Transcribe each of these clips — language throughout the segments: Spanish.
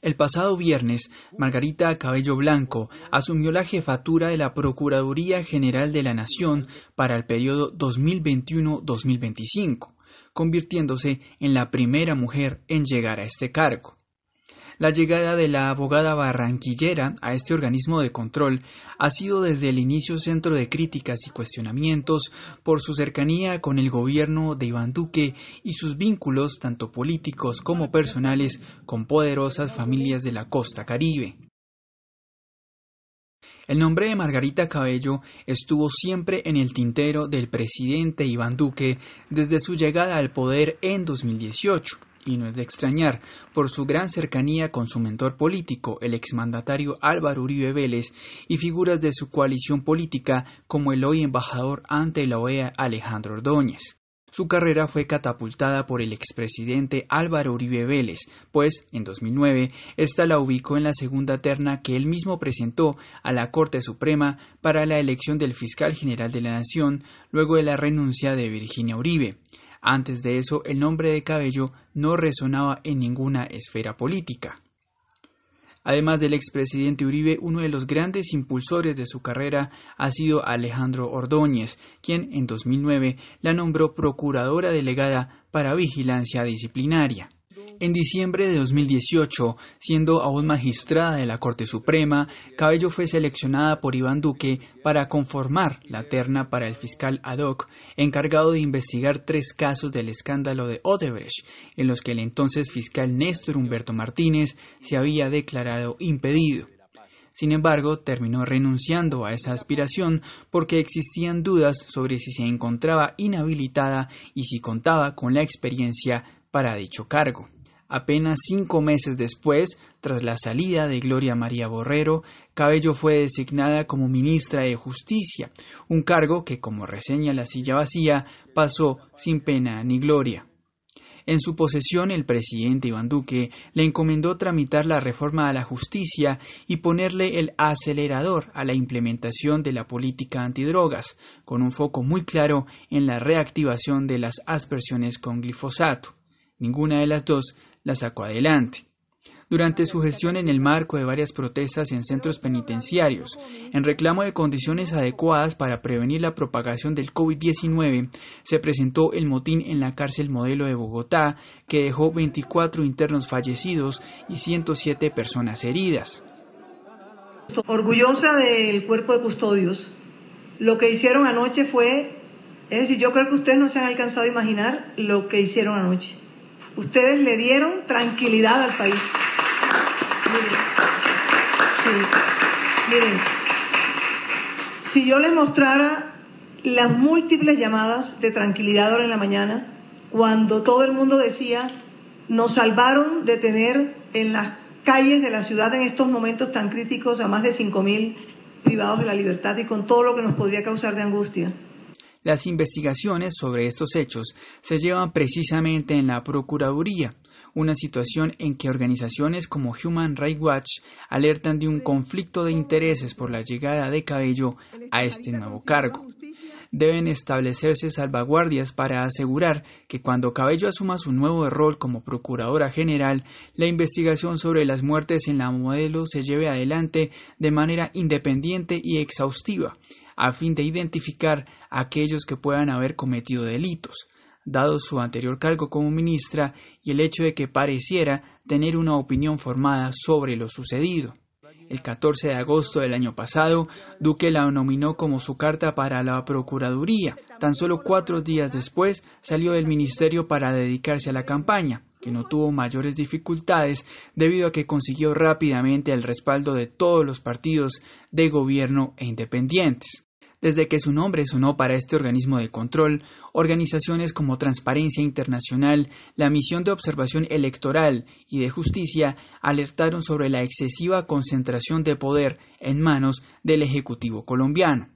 El pasado viernes, Margarita Cabello Blanco asumió la jefatura de la Procuraduría General de la Nación para el periodo 2021-2025, convirtiéndose en la primera mujer en llegar a este cargo. La llegada de la abogada barranquillera a este organismo de control ha sido desde el inicio centro de críticas y cuestionamientos por su cercanía con el gobierno de Iván Duque y sus vínculos tanto políticos como personales con poderosas familias de la costa caribe. El nombre de Margarita Cabello estuvo siempre en el tintero del presidente Iván Duque desde su llegada al poder en 2018 y no es de extrañar, por su gran cercanía con su mentor político, el exmandatario Álvaro Uribe Vélez, y figuras de su coalición política como el hoy embajador ante la OEA Alejandro Ordóñez. Su carrera fue catapultada por el expresidente Álvaro Uribe Vélez, pues en 2009 ésta la ubicó en la segunda terna que él mismo presentó a la Corte Suprema para la elección del fiscal general de la Nación luego de la renuncia de Virginia Uribe. Antes de eso, el nombre de Cabello no resonaba en ninguna esfera política. Además del expresidente Uribe, uno de los grandes impulsores de su carrera ha sido Alejandro Ordóñez, quien en 2009 la nombró procuradora delegada para vigilancia disciplinaria. En diciembre de 2018, siendo aún magistrada de la Corte Suprema, Cabello fue seleccionada por Iván Duque para conformar la terna para el fiscal ad hoc, encargado de investigar tres casos del escándalo de Odebrecht, en los que el entonces fiscal Néstor Humberto Martínez se había declarado impedido. Sin embargo, terminó renunciando a esa aspiración porque existían dudas sobre si se encontraba inhabilitada y si contaba con la experiencia para dicho cargo. Apenas cinco meses después, tras la salida de Gloria María Borrero, Cabello fue designada como ministra de Justicia, un cargo que, como reseña la silla vacía, pasó sin pena ni gloria. En su posesión, el presidente Iván Duque le encomendó tramitar la reforma a la justicia y ponerle el acelerador a la implementación de la política antidrogas, con un foco muy claro en la reactivación de las aspersiones con glifosato. Ninguna de las dos la sacó adelante. Durante su gestión en el marco de varias protestas en centros penitenciarios, en reclamo de condiciones adecuadas para prevenir la propagación del COVID-19, se presentó el motín en la cárcel modelo de Bogotá, que dejó 24 internos fallecidos y 107 personas heridas. Orgullosa del cuerpo de custodios, lo que hicieron anoche fue, es decir, yo creo que ustedes no se han alcanzado a imaginar lo que hicieron anoche Ustedes le dieron tranquilidad al país. Miren, si yo les mostrara las múltiples llamadas de tranquilidad ahora en la mañana, cuando todo el mundo decía, nos salvaron de tener en las calles de la ciudad en estos momentos tan críticos a más de 5.000 privados de la libertad y con todo lo que nos podría causar de angustia. Las investigaciones sobre estos hechos se llevan precisamente en la Procuraduría, una situación en que organizaciones como Human Rights Watch alertan de un conflicto de intereses por la llegada de Cabello a este nuevo cargo. Deben establecerse salvaguardias para asegurar que cuando Cabello asuma su nuevo rol como Procuradora General, la investigación sobre las muertes en la modelo se lleve adelante de manera independiente y exhaustiva, a fin de identificar a aquellos que puedan haber cometido delitos, dado su anterior cargo como ministra y el hecho de que pareciera tener una opinión formada sobre lo sucedido. El 14 de agosto del año pasado, Duque la nominó como su carta para la Procuraduría. Tan solo cuatro días después salió del ministerio para dedicarse a la campaña que no tuvo mayores dificultades debido a que consiguió rápidamente el respaldo de todos los partidos de gobierno e independientes. Desde que su nombre sonó para este organismo de control, organizaciones como Transparencia Internacional, la Misión de Observación Electoral y de Justicia alertaron sobre la excesiva concentración de poder en manos del Ejecutivo colombiano.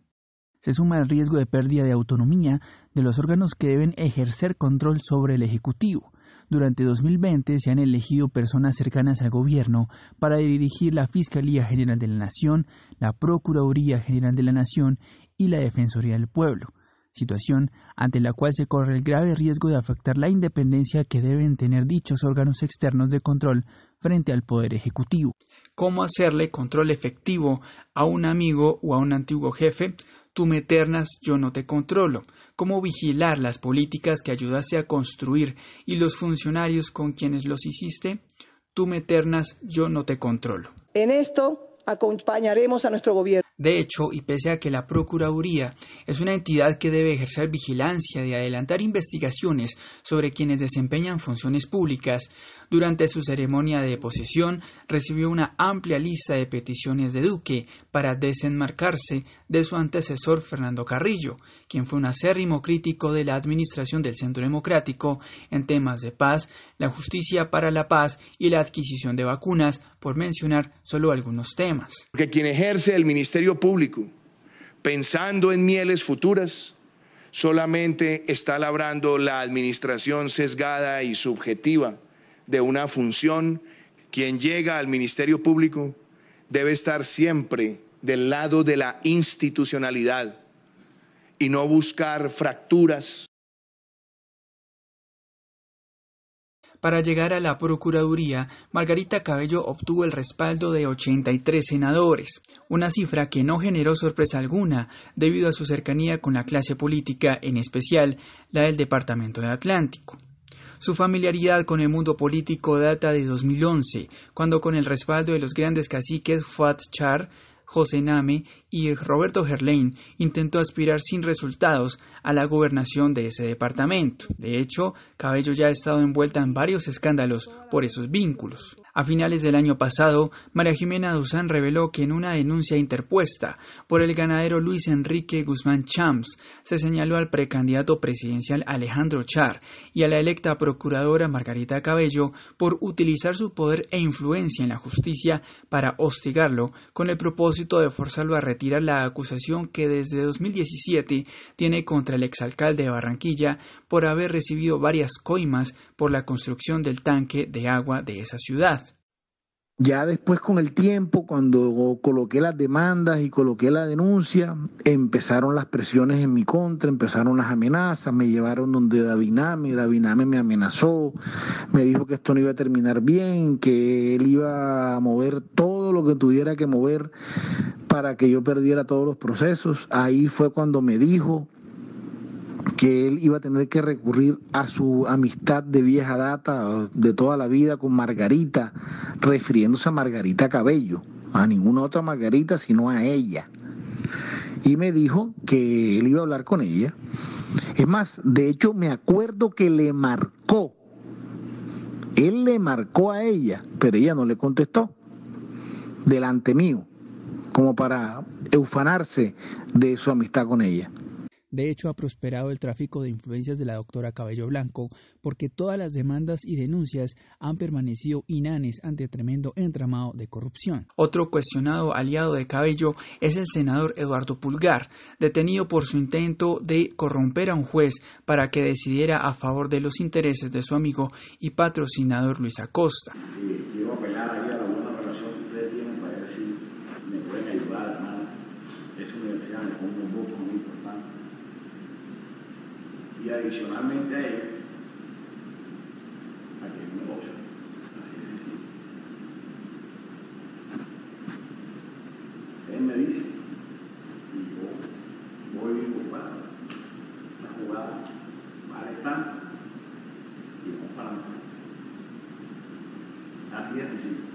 Se suma el riesgo de pérdida de autonomía de los órganos que deben ejercer control sobre el Ejecutivo, durante 2020 se han elegido personas cercanas al gobierno para dirigir la Fiscalía General de la Nación, la Procuraduría General de la Nación y la Defensoría del Pueblo, situación ante la cual se corre el grave riesgo de afectar la independencia que deben tener dichos órganos externos de control frente al Poder Ejecutivo. ¿Cómo hacerle control efectivo a un amigo o a un antiguo jefe? Tú me ternas, yo no te controlo. ¿Cómo vigilar las políticas que ayudaste a construir y los funcionarios con quienes los hiciste? Tú me eternas, yo no te controlo. En esto acompañaremos a nuestro gobierno. De hecho, y pese a que la Procuraduría es una entidad que debe ejercer vigilancia y adelantar investigaciones sobre quienes desempeñan funciones públicas, durante su ceremonia de posesión recibió una amplia lista de peticiones de Duque para desenmarcarse de su antecesor Fernando Carrillo, quien fue un acérrimo crítico de la administración del Centro Democrático en temas de paz, la justicia para la paz y la adquisición de vacunas, por mencionar solo algunos temas. Porque quien ejerce el Ministerio Público pensando en mieles futuras, solamente está labrando la administración sesgada y subjetiva de una función, quien llega al Ministerio Público, debe estar siempre del lado de la institucionalidad y no buscar fracturas. Para llegar a la Procuraduría, Margarita Cabello obtuvo el respaldo de 83 senadores, una cifra que no generó sorpresa alguna debido a su cercanía con la clase política, en especial la del Departamento de Atlántico. Su familiaridad con el mundo político data de 2011, cuando con el respaldo de los grandes caciques Fuad Char, José Name y Roberto Gerlain intentó aspirar sin resultados a la gobernación de ese departamento. De hecho, Cabello ya ha estado envuelta en varios escándalos por esos vínculos. A finales del año pasado, María Jimena Duzán reveló que en una denuncia interpuesta por el ganadero Luis Enrique Guzmán Champs se señaló al precandidato presidencial Alejandro Char y a la electa procuradora Margarita Cabello por utilizar su poder e influencia en la justicia para hostigarlo con el propósito de forzarlo a retirar la acusación que desde 2017 tiene contra el exalcalde de Barranquilla por haber recibido varias coimas por la construcción del tanque de agua de esa ciudad. Ya después con el tiempo, cuando coloqué las demandas y coloqué la denuncia, empezaron las presiones en mi contra, empezaron las amenazas, me llevaron donde Daviname, Daviname me amenazó, me dijo que esto no iba a terminar bien, que él iba a mover todo lo que tuviera que mover para que yo perdiera todos los procesos. Ahí fue cuando me dijo que él iba a tener que recurrir a su amistad de vieja data, de toda la vida con Margarita, refiriéndose a Margarita Cabello, a ninguna otra Margarita sino a ella. Y me dijo que él iba a hablar con ella. Es más, de hecho me acuerdo que le marcó, él le marcó a ella, pero ella no le contestó, delante mío, como para eufanarse de su amistad con ella. De hecho, ha prosperado el tráfico de influencias de la doctora Cabello Blanco, porque todas las demandas y denuncias han permanecido inanes ante tremendo entramado de corrupción. Otro cuestionado aliado de Cabello es el senador Eduardo Pulgar, detenido por su intento de corromper a un juez para que decidiera a favor de los intereses de su amigo y patrocinador Luis Acosta. importante y adicionalmente a ello, aquí hay un negocio. Él me dice, y yo voy bien jugada, la jugada vale tanto, y comparando. Así es sencillo.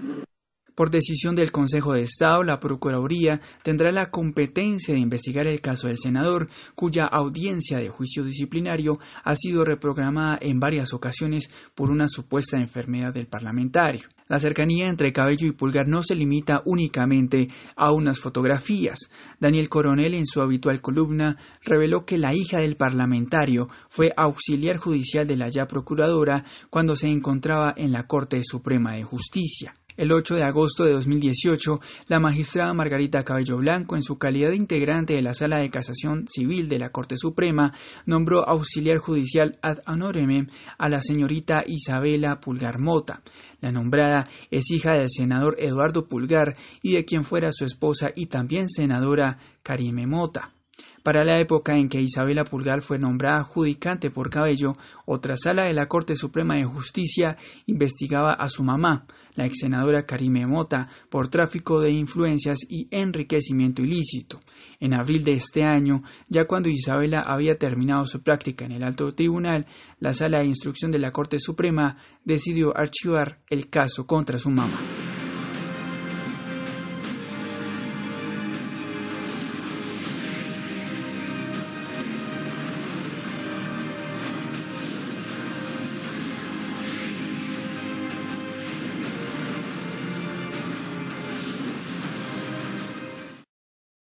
Por decisión del Consejo de Estado, la Procuraduría tendrá la competencia de investigar el caso del senador, cuya audiencia de juicio disciplinario ha sido reprogramada en varias ocasiones por una supuesta enfermedad del parlamentario. La cercanía entre cabello y pulgar no se limita únicamente a unas fotografías. Daniel Coronel, en su habitual columna, reveló que la hija del parlamentario fue auxiliar judicial de la ya procuradora cuando se encontraba en la Corte Suprema de Justicia. El 8 de agosto de 2018, la magistrada Margarita Cabello Blanco, en su calidad de integrante de la Sala de Casación Civil de la Corte Suprema, nombró auxiliar judicial ad honorem a la señorita Isabela Pulgar Mota. La nombrada es hija del senador Eduardo Pulgar y de quien fuera su esposa y también senadora Karime Mota. Para la época en que Isabela Pulgar fue nombrada adjudicante por Cabello, otra sala de la Corte Suprema de Justicia investigaba a su mamá, la ex senadora Karime Mota, por tráfico de influencias y enriquecimiento ilícito. En abril de este año, ya cuando Isabela había terminado su práctica en el alto tribunal, la sala de instrucción de la Corte Suprema decidió archivar el caso contra su mamá.